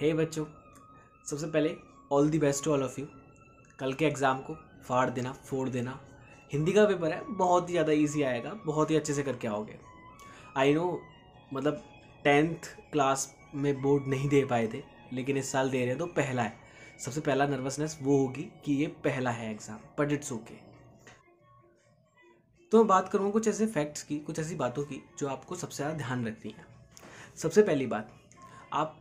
हे hey बच्चों सबसे पहले all the best to all of you कल के एग्ज़ाम को फाड़ देना फोड़ देना हिंदी का पेपर है बहुत ही ज़्यादा इजी आएगा बहुत ही अच्छे से करके आओगे आई नो मतलब टेंथ क्लास में बोर्ड नहीं दे पाए थे लेकिन इस साल दे रहे हैं तो पहला है सबसे पहला नर्वसनेस वो होगी कि ये पहला है एग्ज़ाम बट इट्स ओके तो मैं बात करूँगा कुछ ऐसे फैक्ट्स की कुछ ऐसी बातों की जो आपको सबसे ज़्यादा ध्यान रखनी है सबसे पहली बात आप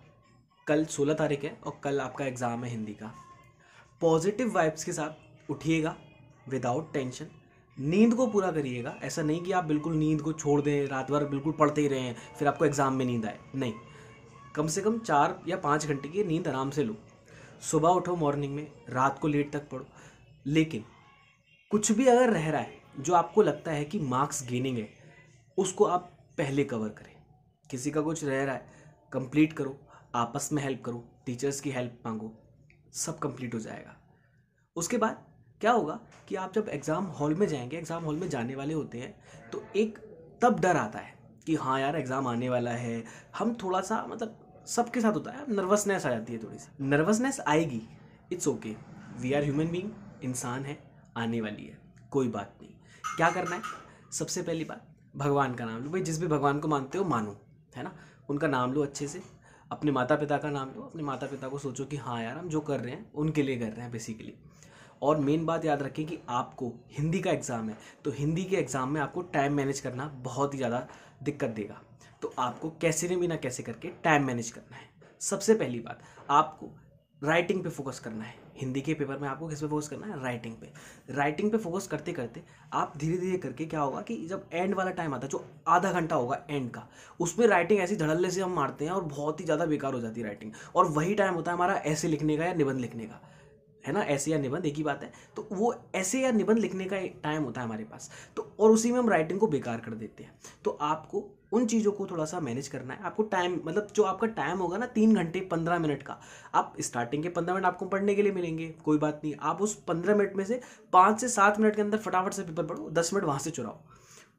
कल सोलह तारीख है और कल आपका एग्ज़ाम है हिंदी का पॉजिटिव वाइब्स के साथ उठिएगा विदाउट टेंशन नींद को पूरा करिएगा ऐसा नहीं कि आप बिल्कुल नींद को छोड़ दें रात भर बिल्कुल पढ़ते ही रहें फिर आपको एग्ज़ाम में नींद आए नहीं कम से कम चार या पाँच घंटे की नींद आराम से लो सुबह उठो मॉर्निंग में रात को लेट तक पढ़ो लेकिन कुछ भी अगर रह रहा है जो आपको लगता है कि मार्क्स गेनिंग है उसको आप पहले कवर करें किसी का कुछ रह रहा है कंप्लीट करो आपस में हेल्प करो टीचर्स की हेल्प मांगो सब कंप्लीट हो जाएगा उसके बाद क्या होगा कि आप जब एग्ज़ाम हॉल में जाएंगे एग्ज़ाम हॉल में जाने वाले होते हैं तो एक तब डर आता है कि हाँ यार एग्ज़ाम आने वाला है हम थोड़ा सा मतलब सबके साथ होता है नर्वसनेस आ जाती है थोड़ी सी नर्वसनेस आएगी it's okay we are human being इंसान है आने वाली है कोई बात नहीं क्या करना है सबसे पहली बात भगवान का नाम लो भाई जिस भी भगवान को मानते हो मानो है ना उनका नाम लो अच्छे से अपने माता पिता का नाम लो अपने माता पिता को सोचो कि हाँ यार हम जो कर रहे हैं उनके लिए कर रहे हैं बेसिकली और मेन बात याद रखें कि आपको हिंदी का एग्ज़ाम है तो हिंदी के एग्ज़ाम में आपको टाइम मैनेज करना बहुत ही ज़्यादा दिक्कत देगा तो आपको कैसे ने भी ना कैसे करके टाइम मैनेज करना है सबसे पहली बात आपको राइटिंग पे फोकस करना है हिंदी के पेपर में आपको किस पे फोकस करना है राइटिंग पे राइटिंग पे फोकस करते करते आप धीरे धीरे करके क्या होगा कि जब एंड वाला टाइम आता है जो आधा घंटा होगा एंड का उसमें राइटिंग ऐसी धड़ल्ले से हम मारते हैं और बहुत ही ज़्यादा बेकार हो जाती है राइटिंग और वही टाइम होता है हमारा ऐसे लिखने का या निबंध लिखने का है ना ऐसे या निबंध एक ही बात है तो वो ऐसे या निबंध लिखने का टाइम होता है हमारे पास तो और उसी में हम राइटिंग को बेकार कर देते हैं तो आपको उन चीज़ों को थोड़ा सा मैनेज करना है आपको टाइम मतलब जो आपका टाइम होगा ना तीन घंटे पंद्रह मिनट का आप स्टार्टिंग के पंद्रह मिनट आपको पढ़ने के लिए मिलेंगे कोई बात नहीं आप उस पंद्रह मिनट में से पाँच से सात मिनट के अंदर फटाफट से पेपर पढ़ो दस मिनट वहाँ से चुराओ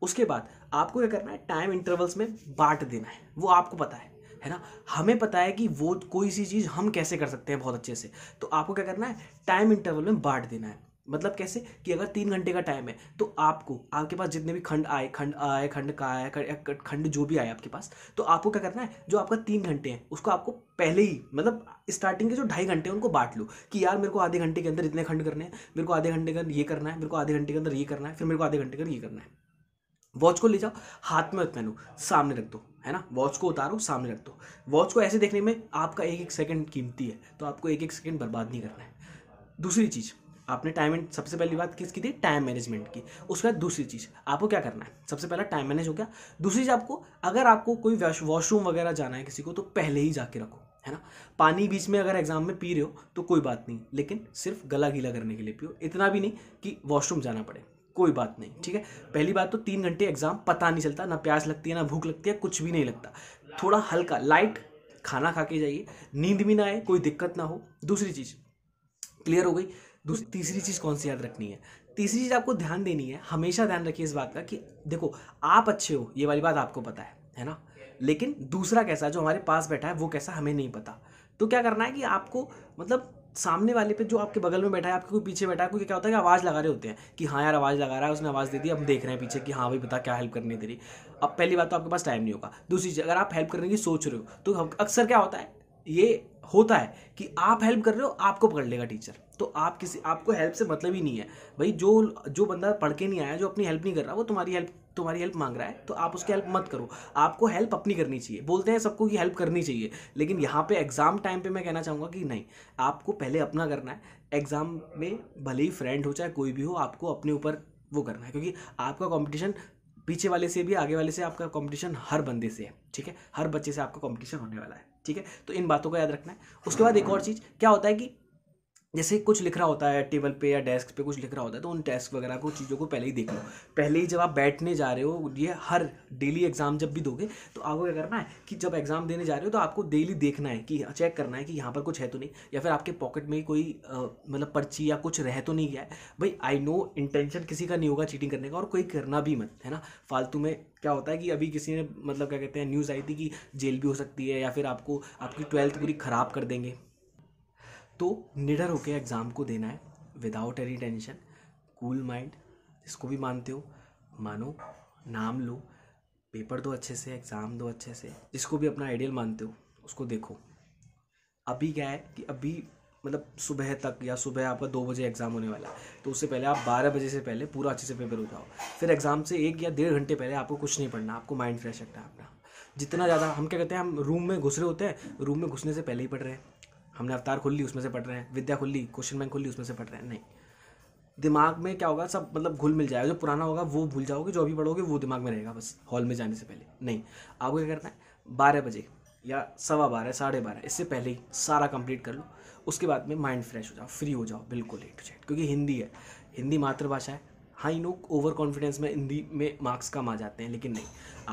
उसके बाद आपको क्या करना है टाइम इंटरवल्स में बांट देना है वो आपको पता है है ना हमें पता है कि वो कोई सी चीज़ हम कैसे कर सकते हैं बहुत अच्छे से तो आपको क्या करना है टाइम इंटरवल में बांट देना है मतलब कैसे कि अगर तीन घंटे का टाइम है तो आपको आपके पास जितने भी खंड आए खंड आए खंड का आए खंड, खंड जो भी आए आपके पास तो आपको क्या करना है जो आपका तीन घंटे हैं उसको आपको पहले ही मतलब स्टार्टिंग के जो ढाई घंटे हैं उनको बांट लो कि यार मेरे को आधे घंटे के अंदर इतने खंड करने हैं मेरे को आधे घंटे के अंदर ये करना है मेरे को आधे घंटे के अंदर ये करना है फिर मेरे को आधे घंटे के अंदर ये करना है वॉच को ले जाओ हाथ में पहनो सामने रख दो है ना वॉच को उतारो सामने रख दो वॉच को ऐसे देखने में आपका एक एक सेकंड कीमती है तो आपको एक एक सेकंड बर्बाद नहीं करना है दूसरी चीज़ आपने टाइम सबसे पहली बात किसकी थी टाइम मैनेजमेंट की उसके बाद दूसरी चीज़ आपको क्या करना है सबसे पहला टाइम मैनेज हो गया दूसरी चीज़ आपको अगर आपको कोई वॉशरूम वगैरह जाना है किसी को तो पहले ही जाके रखो है ना पानी बीच में अगर एग्जाम में पी रहे हो तो कोई बात नहीं लेकिन सिर्फ गला गीला करने के लिए पियो इतना भी नहीं कि वॉशरूम जाना पड़े कोई बात नहीं ठीक है पहली बात तो तीन घंटे एग्जाम पता नहीं चलता ना प्यास लगती है ना भूख लगती है कुछ भी नहीं लगता थोड़ा हल्का लाइट खाना खा के जाइए नींद भी ना आए कोई दिक्कत ना हो दूसरी चीज़ क्लियर हो गई दूसरी हम्म। तीसरी चीज़ कौन सी याद रखनी है तीसरी चीज़ आपको ध्यान देनी है हमेशा ध्यान रखिए इस बात का कि देखो आप अच्छे हो ये वाली बात आपको पता है है ना लेकिन दूसरा कैसा जो हमारे पास बैठा है वो कैसा हमें नहीं पता तो क्या करना है कि आपको मतलब सामने वाले पे जो आपके बगल में बैठा है आपके कोई पीछे बैठा है कोई क्या होता है कि आवाज़ लगा रहे होते हैं कि हाँ यार आवाज़ लगा रहा है उसने आवाज़ दे दी अब देख रहे हैं पीछे कि हाँ भाई बता क्या हेल्प करनी रही अब पहली बात तो आपके पास टाइम नहीं होगा दूसरी चीज़ अगर आप हेल्प करने की सोच रहे हो तो अक्सर क्या होता है ये होता है कि आप हेल्प कर रहे हो आपको पकड़ लेगा टीचर तो आप किसी आपको हेल्प से मतलब ही नहीं है भाई जो जो बंदा पढ़ के नहीं आया जो अपनी हेल्प नहीं कर रहा वो तुम्हारी हेल्प तुम्हारी हेल्प मांग रहा है तो आप उसकी हेल्प मत करो आपको हेल्प अपनी करनी चाहिए बोलते हैं सबको कि हेल्प करनी चाहिए लेकिन यहाँ पे एग्ज़ाम टाइम पे मैं कहना चाहूँगा कि नहीं आपको पहले अपना करना है एग्ज़ाम में भले ही फ्रेंड हो चाहे कोई भी हो आपको अपने ऊपर वो करना है क्योंकि आपका कॉम्पिटिशन पीछे वाले से भी आगे वाले से आपका कॉम्पिटिशन हर बंदे से है ठीक है हर बच्चे से आपका कॉम्पिटिशन होने वाला है ठीक है तो इन बातों का याद रखना है उसके बाद एक और चीज़ क्या होता है कि जैसे कुछ लिख रहा होता है टेबल पे या डेस्क पे कुछ लिख रहा होता है तो उन डेस्क वगैरह को चीज़ों को पहले ही देख लो पहले ही जब आप बैठने जा रहे हो ये हर डेली एग्ज़ाम जब भी दोगे तो आपको क्या करना है कि जब एग्ज़ाम देने जा रहे हो तो आपको डेली देखना है कि चेक करना है कि यहाँ पर कुछ है तो नहीं या फिर आपके पॉकेट में कोई मतलब पर्ची या कुछ रह तो नहीं गया है भाई आई नो इंटेंशन किसी का नहीं होगा चीटिंग करने का और कोई करना भी मत है ना फालतू में क्या होता है कि अभी किसी ने मतलब क्या कहते हैं न्यूज़ आई थी कि जेल भी हो सकती है या फिर आपको आपकी ट्वेल्थ पूरी ख़राब कर देंगे तो निडर होकर एग्ज़ाम को देना है without any tension cool mind इसको भी मानते हो मानो नाम लो पेपर दो अच्छे से एग्ज़ाम दो अच्छे से जिसको भी अपना आइडियल मानते हो उसको देखो अभी क्या है कि अभी मतलब सुबह तक या सुबह आपका दो बजे एग्ज़ाम होने वाला है तो उससे पहले आप बारह बजे से पहले पूरा अच्छे से पेपर हो जाओ फिर एग्ज़ाम से एक या डेढ़ घंटे पहले आपको कुछ नहीं पढ़ना आपको माइंड फ्रेश रखना है अपना जितना ज़्यादा हम क्या कहते हैं हम रूम में घुस रहे होते हैं रूम में घुसने से पहले ही पढ़ रहे हैं हमने अवतार खुल ली उसमें से पढ़ रहे हैं विद्या खोल ली क्वेश्चन बैंक खोल ली उसमें से पढ़ रहे हैं नहीं दिमाग में क्या होगा सब मतलब घुल मिल जाएगा जो पुराना होगा वो भूल जाओगे जो अभी पढ़ोगे वो दिमाग में रहेगा बस हॉल में जाने से पहले नहीं आपको क्या करना है बारह बजे या सवा बारह साढ़े बारह इससे पहले ही सारा कंप्लीट कर लो उसके बाद में माइंड फ्रेश हो जाओ फ्री हो जाओ बिल्कुल लेट हो जाए क्योंकि हिंदी है हिंदी मातृभाषा है हाई लोग ओवर कॉन्फिडेंस में हिंदी में मार्क्स कम आ जाते हैं लेकिन नहीं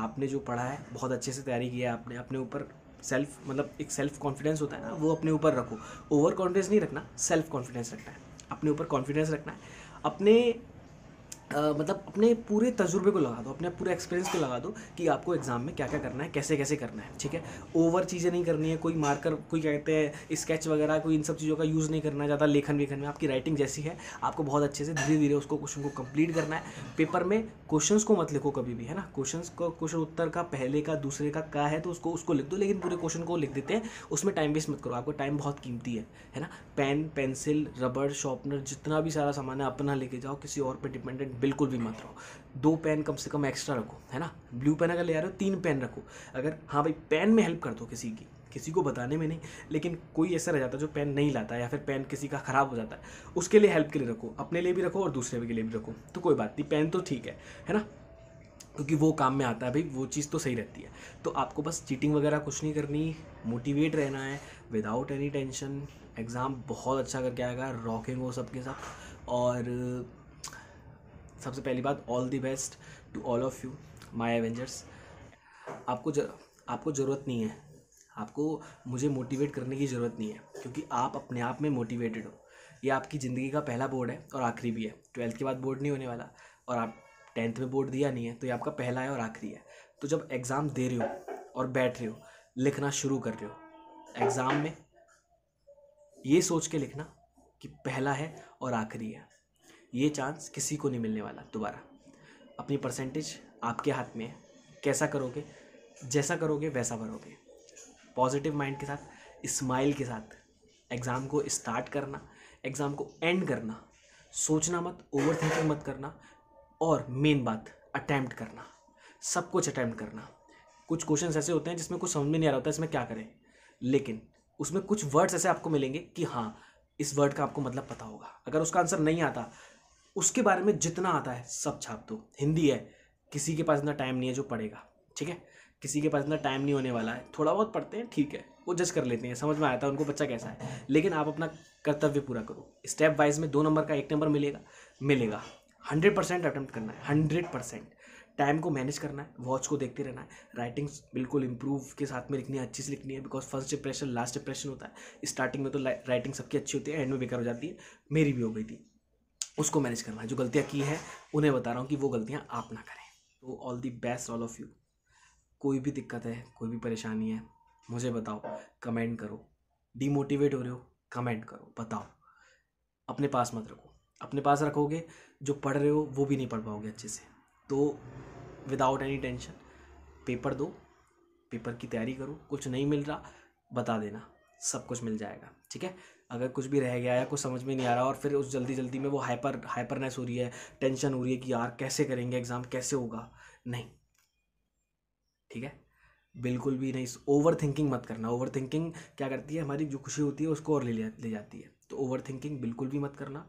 आपने जो पढ़ा है बहुत अच्छे से तैयारी की है आपने अपने ऊपर सेल्फ मतलब एक सेल्फ कॉन्फिडेंस होता है ना वो अपने ऊपर रखो ओवर कॉन्फिडेंस नहीं रखना सेल्फ कॉन्फिडेंस रखना है अपने ऊपर कॉन्फिडेंस रखना है अपने Uh, मतलब अपने पूरे तजुर्बे को लगा दो अपने पूरे एक्सपीरियंस को लगा दो कि आपको एग्ज़ाम में क्या क्या करना है कैसे कैसे करना है ठीक है ओवर चीज़ें नहीं करनी है कोई मार्कर कोई कहते हैं स्केच वगैरह कोई इन सब चीज़ों का यूज़ नहीं करना ज़्यादा लेखन वेखन में आपकी राइटिंग जैसी है आपको बहुत अच्छे से धीरे धीरे उसको क्वेश्चन को कंप्लीट करना है पेपर में क्वेश्चन को मत लिखो कभी भी है ना क्वेश्चन का क्वेश्चन उत्तर का पहले का दूसरे का का है तो उसको उसको लिख दो लेकिन पूरे क्वेश्चन को लिख देते हैं उसमें टाइम वेस्ट मत करो आपका टाइम बहुत कीमती है है ना पेन पेंसिल रबड़ शॉर्पनर जितना भी सारा सामान है अपना लेके जाओ किसी और पर डिपेंडेंट बिल्कुल भी मत रहो दो पेन कम से कम एक्स्ट्रा रखो है ना ब्लू पेन अगर ले आ रहे हो तीन पेन रखो अगर हाँ भाई पेन में हेल्प कर दो किसी की किसी को बताने में नहीं लेकिन कोई ऐसा रह जाता है जो पेन नहीं लाता या फिर पेन किसी का ख़राब हो जाता है उसके लिए हेल्प के लिए रखो अपने लिए भी रखो और दूसरे के लिए भी रखो तो कोई बात नहीं पेन तो ठीक है है ना क्योंकि वो काम में आता है भाई वो चीज़ तो सही रहती है तो आपको बस चीटिंग वगैरह कुछ नहीं करनी मोटिवेट रहना है विदाउट एनी टेंशन एग्ज़ाम बहुत अच्छा करके आएगा रॉकिंग हो सबके साथ और सबसे पहली बात all the best to all of you my Avengers आपको जर, आपको ज़रूरत नहीं है आपको मुझे मोटिवेट करने की ज़रूरत नहीं है क्योंकि आप अपने आप में मोटिवेटेड हो ये आपकी ज़िंदगी का पहला बोर्ड है और आखिरी भी है ट्वेल्थ के बाद बोर्ड नहीं होने वाला और आप टेंथ में बोर्ड दिया नहीं है तो ये आपका पहला है और आखिरी है तो जब एग्ज़ाम दे रहे हो और बैठ रहे हो लिखना शुरू कर रहे हो एग्ज़ाम में ये सोच के लिखना कि पहला है और आखिरी है ये चांस किसी को नहीं मिलने वाला दोबारा अपनी परसेंटेज आपके हाथ में है कैसा करोगे जैसा करोगे वैसा भरोगे पॉजिटिव माइंड के साथ स्माइल के साथ एग्ज़ाम को स्टार्ट करना एग्ज़ाम को एंड करना सोचना मत ओवर थिंकिंग मत करना और मेन बात अटैम्प्ट करना सब कुछ अटैम्प्ट करना कुछ क्वेश्चन ऐसे होते हैं जिसमें कुछ समझ में नहीं आ रहा होता इसमें क्या करें लेकिन उसमें कुछ वर्ड्स ऐसे आपको मिलेंगे कि हाँ इस वर्ड का आपको मतलब पता होगा अगर उसका आंसर नहीं आता उसके बारे में जितना आता है सब छाप दो हिंदी है किसी के पास इतना टाइम नहीं है जो पढ़ेगा ठीक है किसी के पास इतना टाइम नहीं होने वाला है थोड़ा बहुत पढ़ते हैं ठीक है वो जज कर लेते हैं समझ में आता है उनको बच्चा कैसा है लेकिन आप अपना कर्तव्य पूरा करो स्टेप वाइज में दो नंबर का एक नंबर मिलेगा मिलेगा हंड्रेड परसेंट अटैम्प्ट करना है हंड्रेड परसेंट टाइम को मैनेज करना है वॉच को देखते रहना है राइटिंग्स बिल्कुल इंप्रूव के साथ में लिखनी है अच्छी से लिखनी है because first depression last depression होता है स्टार्टिंग में तो राइटिंग सबकी अच्छी होती है एंड में बेकार हो जाती है मेरी भी हो गई थी उसको मैनेज करना है जो गलतियाँ की है उन्हें बता रहा हूँ कि वो गलतियाँ आप ना करें तो all the best all of you कोई भी दिक्कत है कोई भी परेशानी है मुझे बताओ कमेंट करो डीमोटिवेट हो रहे हो कमेंट करो बताओ अपने पास मत रखो अपने पास रखोगे जो पढ़ रहे हो वो भी नहीं पढ़ पाओगे अच्छे से तो विदाउट एनी टेंशन पेपर दो पेपर की तैयारी करो कुछ नहीं मिल रहा बता देना सब कुछ मिल जाएगा ठीक है अगर कुछ भी रह गया या कुछ समझ में नहीं आ रहा और फिर उस जल्दी जल्दी में वो हाइपर हाइपरनेस हो रही है टेंशन हो रही है कि यार कैसे करेंगे एग्ज़ाम कैसे होगा नहीं ठीक है बिल्कुल भी नहीं ओवर थिंकिंग मत करना ओवर थिंकिंग क्या करती है हमारी जो खुशी होती है उसको और ले ले जाती है तो ओवर थिंकिंग बिल्कुल भी मत करना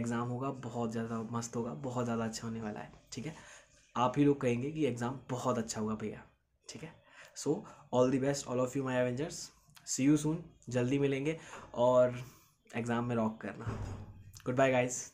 एग्ज़ाम होगा बहुत ज़्यादा मस्त होगा बहुत ज़्यादा अच्छा होने वाला है ठीक है आप ही लोग कहेंगे कि एग्ज़ाम बहुत अच्छा होगा भैया ठीक है so all the best all of you my Avengers see you soon जल्दी मिलेंगे और एग्ज़ाम में रॉक करना गुड बाय गाइज़